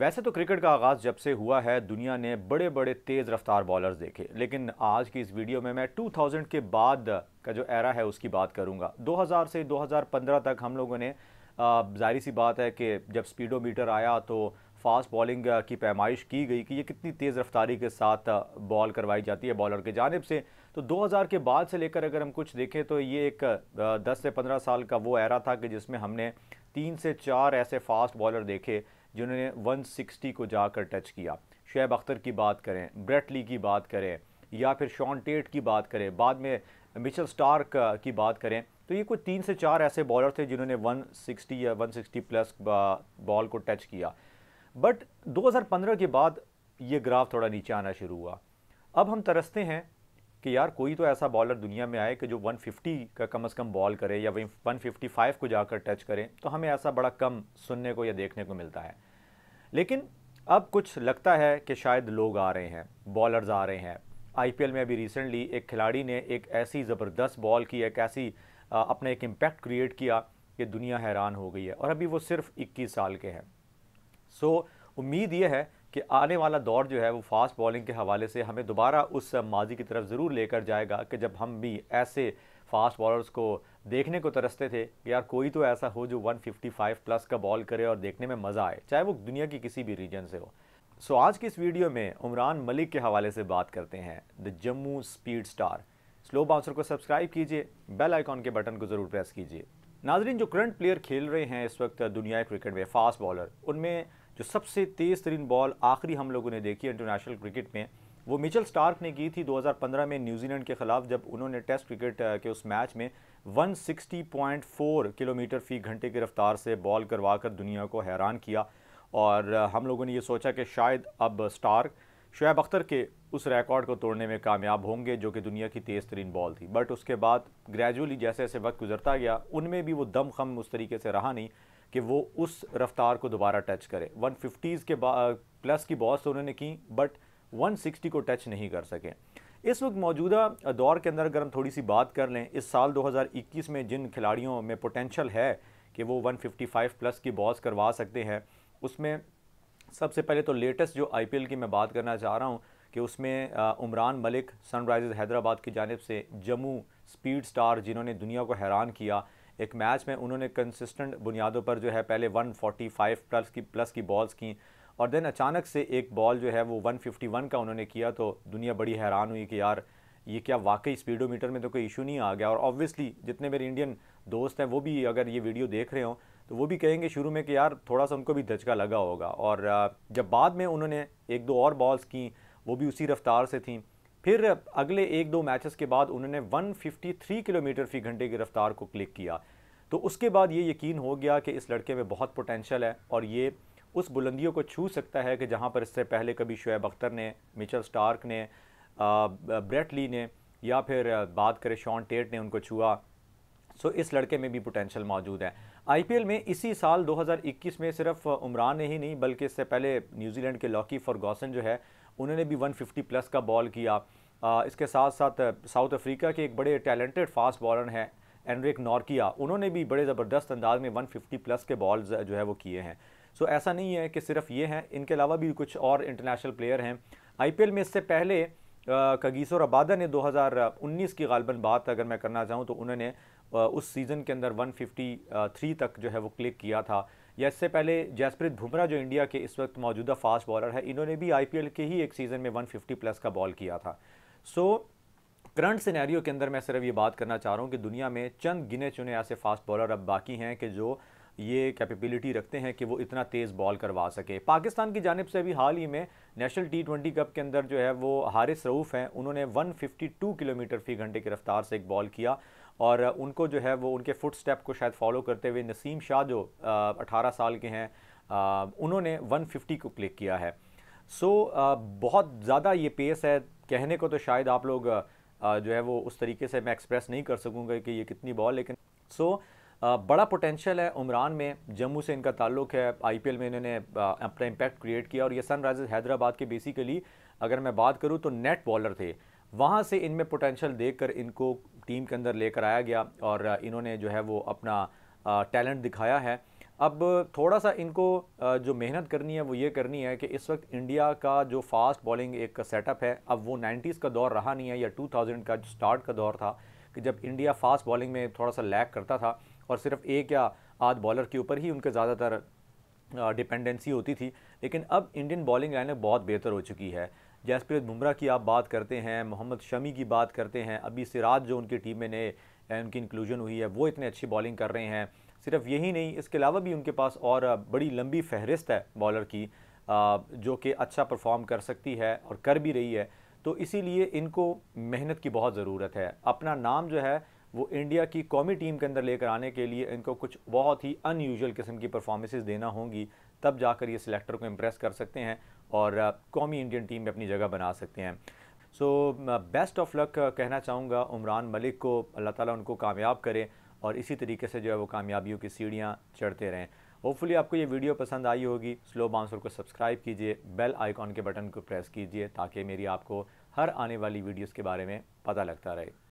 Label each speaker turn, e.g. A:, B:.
A: वैसे तो क्रिकेट का आगाज़ जब से हुआ है दुनिया ने बड़े बड़े तेज़ रफ्तार बॉलर्स देखे लेकिन आज की इस वीडियो में मैं 2000 के बाद का जो एरा है उसकी बात करूंगा 2000 से 2015 तक हम लोगों ने जाहिर सी बात है कि जब स्पीडोमीटर आया तो फास्ट बॉलिंग की पैमाइश की गई कि ये कितनी तेज़ रफ्तारी के साथ बॉल करवाई जाती है बॉलर के जानब से तो 2000 के बाद से लेकर अगर हम कुछ देखें तो ये एक 10 से 15 साल का वो एरा था कि जिसमें हमने तीन से चार ऐसे फास्ट बॉलर देखे जिन्होंने 160 को जाकर टच किया शेब अख्तर की बात करें ब्रेटली की बात करें या फिर शॉन टेट की बात करें बाद में मिचल स्टार्क की बात करें तो ये कुछ तीन से चार ऐसे बॉलर थे जिन्होंने 160 या 160 प्लस बॉल को टच किया बट 2015 के बाद ये ग्राफ थोड़ा नीचे आना शुरू हुआ अब हम तरसते हैं कि यार कोई तो ऐसा बॉलर दुनिया में आए कि जो 150 का कम से कम बॉल करे या वही 155 को जाकर टच करें तो हमें ऐसा बड़ा कम सुनने को या देखने को मिलता है लेकिन अब कुछ लगता है कि शायद लोग आ रहे हैं बॉलर्स आ रहे हैं आईपीएल में अभी रिसेंटली एक खिलाड़ी ने एक ऐसी ज़बरदस्त बॉल की एक ऐसी अपने एक इम्पैक्ट क्रिएट किया कि दुनिया हैरान हो गई है और अभी वो सिर्फ 21 साल के हैं सो so, उम्मीद ये है कि आने वाला दौर जो है वो फास्ट बॉलिंग के हवाले से हमें दोबारा उस माजी की तरफ ज़रूर लेकर जाएगा कि जब हम भी ऐसे फास्ट बॉलर्स को देखने को तरसते थे कि यार कोई तो ऐसा हो जो 155 प्लस का बॉल करे और देखने में मज़ा आए चाहे वो दुनिया की किसी भी रीजन से हो सो so, आज की इस वीडियो में उमरान मलिक के हवाले से बात करते हैं the Jammu speed star slow bouncer को सब्सक्राइब कीजिए बेल आइकॉन के बटन को ज़रूर प्रेस कीजिए नाजरीन जो करंट प्लेयर खेल रहे हैं इस वक्त दुनिया क्रिकेट में फास्ट बॉलर उनमें जो सबसे तेज़ तरीन बॉल आखिरी हम लोगों ने देखी इंटरनेशनल क्रिकेट में वो मिचल स्टार्क ने की थी 2015 में न्यूजीलैंड के खिलाफ जब उन्होंने टेस्ट क्रिकेट के उस मैच में 160.4 किलोमीटर फी घंटे की रफ्तार से बॉल करवा कर दुनिया को हैरान किया और हम लोगों ने ये सोचा कि शायद अब स्टार्क शुएब अख्तर के उस रिकॉर्ड को तोड़ने में कामयाब होंगे जो कि दुनिया की तेज़ तरीन बॉल थी बट उसके बाद ग्रेजुअली जैसे जैसे वक्त गुजरता गया उनमें भी वो दम खम उस तरीके से रहा नहीं कि वो उस रफ्तार को दोबारा टच करे वन फिफ्टीज़ के प्लस की बॉल्स तो उन्होंने की बट वन सिक्सटी को टच नहीं कर सकें इस वक्त मौजूदा दौर के अंदर अगर हम थोड़ी सी बात कर लें इस साल 2021 में जिन खिलाड़ियों में पोटेंशल है कि वो 155 प्लस की बॉल्स करवा सकते हैं उसमें सबसे पहले तो लेटेस्ट जो आईपीएल की मैं बात करना चाह रहा हूँ कि उसमें उमरान मलिक सनराइज़र्स हैदराबाद की जानब से जम्मू स्पीड स्टार जिन्होंने दुनिया को हैरान किया एक मैच में उन्होंने कंसिस्टेंट बुनियादों पर जो है पहले 145 प्लस की प्लस की बॉल्स की और देन अचानक से एक बॉल जो है वो 151 का उन्होंने किया तो दुनिया बड़ी हैरान हुई कि यार ये क्या वाकई स्पीडोमीटर में तो कोई इशू नहीं आ गया और ऑब्वियसली जितने मेरे इंडियन दोस्त हैं वो भी अगर ये वीडियो देख रहे हों तो वो भी कहेंगे शुरू में कि यार थोड़ा सा उनको भी धचका लगा होगा और जब बाद में उन्होंने एक दो और बॉल्स की वो भी उसी रफ्तार से थी फिर अगले एक दो मैचेस के बाद उन्होंने 153 किलोमीटर फी घंटे की रफ्तार को क्लिक किया तो उसके बाद ये यकीन हो गया कि इस लड़के में बहुत पोटेंशल है और ये उस बुलंदियों को छू सकता है कि जहाँ पर इससे पहले कभी शुएब अख्तर ने मिचल स्टार्क ने ब्रेटली ने या फिर बात करें शॉन टेट ने उनको छुआ सो इस लड़के में भी पोटेंशल मौजूद है आईपीएल में इसी साल 2021 में सिर्फ उमरान ने ही नहीं बल्कि इससे पहले न्यूजीलैंड के लॉकी गौसन जो है उन्होंने भी 150 प्लस का बॉल किया आ, इसके साथ साथ साउथ अफ्रीका के एक बड़े टैलेंटेड फास्ट बॉलर हैं एनरिक नॉर्किया उन्होंने भी बड़े ज़बरदस्त अंदाज में 150 प्लस के बॉल्स जो है वो किए हैं सो ऐसा नहीं है कि सिर्फ ये हैं इनके अलावा भी कुछ और इंटरनेशनल प्लेयर हैं आई में इससे पहले कगीसो रबादा ने 2019 की गालबन बात अगर मैं करना चाहूँ तो उन्होंने उस सीज़न के अंदर 153 तक जो है वो क्लिक किया था या इससे पहले जसप्रीत बुमराह जो इंडिया के इस वक्त मौजूदा फास्ट बॉलर है इन्होंने भी आईपीएल के ही एक सीज़न में 150 प्लस का बॉल किया था सो करंट सिनेरियो के अंदर मैं सिर्फ ये बात करना चाह रहा हूँ कि दुनिया में चंद गिने चुने ऐसे फास्ट बॉलर अब बाकी हैं कि जो ये कैपेबिलिटी रखते हैं कि वो इतना तेज़ बॉल करवा सके पाकिस्तान की जानब से अभी हाल ही में नेशनल टी ट्वेंटी कप के अंदर जो है वो हारिस रऊफ़ हैं उन्होंने 152 किलोमीटर फी घंटे की रफ्तार से एक बॉल किया और उनको जो है वो उनके फुट स्टेप को शायद फॉलो करते हुए नसीम शाह जो अठारह साल के हैं उन्होंने 150 को क्लिक किया है सो बहुत ज़्यादा ये पेस है कहने को तो शायद आप लोग जो है वो उस तरीके से मैं एक्सप्रेस नहीं कर सकूँगा कि ये कितनी बॉल लेकिन सो बड़ा पोटेंशियल है उमरान में जम्मू से इनका ताल्लुक है आईपीएल में इन्होंने अपना इम्पैक्ट क्रिएट किया और ये सनराइज़र्स हैदराबाद के बेसिकली अगर मैं बात करूँ तो नेट बॉलर थे वहाँ से इनमें पोटेंशियल देखकर इनको टीम के अंदर लेकर आया गया और इन्होंने जो है वो अपना टैलेंट दिखाया है अब थोड़ा सा इनको जो मेहनत करनी है वो ये करनी है कि इस वक्त इंडिया का जो फास्ट बॉलिंग एक सेटअप है अब वो 90s का दौर रहा नहीं है या 2000 का स्टार्ट का दौर था कि जब इंडिया फास्ट बॉलिंग में थोड़ा सा लैक करता था और सिर्फ एक या आध बॉलर के ऊपर ही उनके ज़्यादातर डिपेंडेंसी होती थी लेकिन अब इंडियन बॉलिंग लाइन बहुत बेहतर हो चुकी है जसप्रीत बुमराह की आप बात करते हैं मोहम्मद शमी की बात करते हैं अभी सिराज जो उनकी टीम में ने उनकी इंक्लूजन हुई है वो इतने अच्छी बॉलिंग कर रहे हैं सिर्फ यही नहीं इसके अलावा भी उनके पास और बड़ी लंबी फहरिस्त है बॉलर की जो कि अच्छा परफॉर्म कर सकती है और कर भी रही है तो इसीलिए इनको मेहनत की बहुत ज़रूरत है अपना नाम जो है वो इंडिया की कौमी टीम के अंदर लेकर आने के लिए इनको कुछ बहुत ही अनयूजल किस्म की परफॉर्मेंसेस देना होंगी तब जाकर ये सिलेक्टर को इम्प्रेस कर सकते हैं और uh, कौमी इंडियन टीम में अपनी जगह बना सकते हैं सो बेस्ट ऑफ लक कहना चाहूँगा उमरान मलिक को अल्लाह ताला उनको कामयाब करे और इसी तरीके से जो है वो कामयाबियों की सीढ़ियाँ चढ़ते रहें होपफुली आपको ये वीडियो पसंद आई होगी स्लो बाउंसर को सब्सक्राइब कीजिए बेल आइकॉन के बटन को प्रेस कीजिए ताकि मेरी आपको हर आने वाली वीडियोज़ के बारे में पता लगता रहे